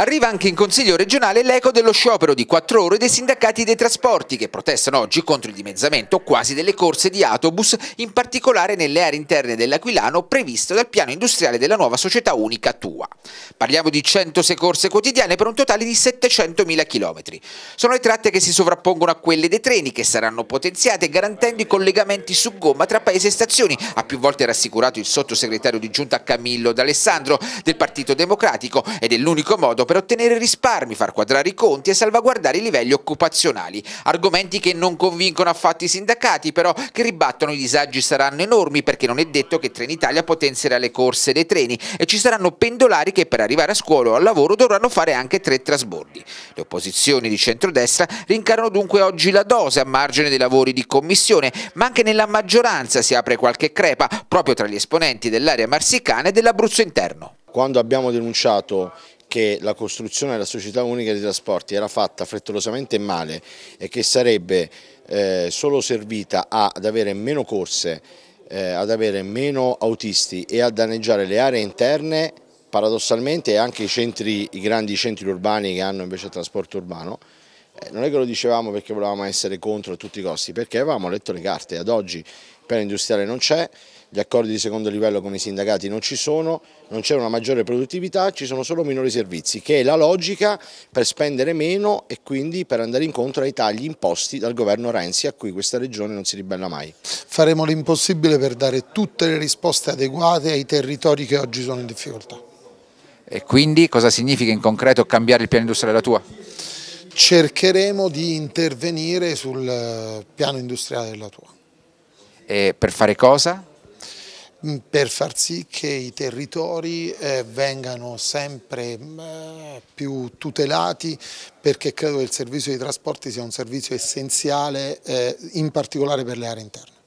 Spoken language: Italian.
Arriva anche in Consiglio regionale l'eco dello sciopero di quattro ore dei sindacati dei trasporti che protestano oggi contro il dimezzamento quasi delle corse di autobus, in particolare nelle aree interne dell'Aquilano previsto dal piano industriale della nuova società unica Tua. Parliamo di 106 corse quotidiane per un totale di 700.000 km. Sono le tratte che si sovrappongono a quelle dei treni che saranno potenziate garantendo i collegamenti su gomma tra paese e stazioni, ha più volte rassicurato il sottosegretario di giunta Camillo D'Alessandro del Partito Democratico ed è l'unico modo per ottenere risparmi, far quadrare i conti e salvaguardare i livelli occupazionali. Argomenti che non convincono affatto i sindacati, però che ribattono i disagi saranno enormi perché non è detto che Trenitalia potenzierà le corse dei treni e ci saranno pendolari che per arrivare a scuola o al lavoro dovranno fare anche tre trasbordi. Le opposizioni di centrodestra rincarano dunque oggi la dose a margine dei lavori di commissione, ma anche nella maggioranza si apre qualche crepa proprio tra gli esponenti dell'area marsicana e dell'Abruzzo interno. Quando abbiamo denunciato che la costruzione della società unica dei trasporti era fatta frettolosamente male e che sarebbe eh, solo servita ad avere meno corse, eh, ad avere meno autisti e a danneggiare le aree interne paradossalmente anche i, centri, i grandi centri urbani che hanno invece il trasporto urbano eh, non è che lo dicevamo perché volevamo essere contro a tutti i costi, perché avevamo letto le carte, ad oggi il piano industriale non c'è, gli accordi di secondo livello con i sindacati non ci sono, non c'è una maggiore produttività, ci sono solo minori servizi, che è la logica per spendere meno e quindi per andare incontro ai tagli imposti dal governo Renzi a cui questa regione non si ribella mai. Faremo l'impossibile per dare tutte le risposte adeguate ai territori che oggi sono in difficoltà. E quindi cosa significa in concreto cambiare il piano industriale della tua? Cercheremo di intervenire sul eh, piano industriale della tua. E per fare cosa? Mm, per far sì che i territori eh, vengano sempre mm, più tutelati perché credo che il servizio di trasporti sia un servizio essenziale eh, in particolare per le aree interne.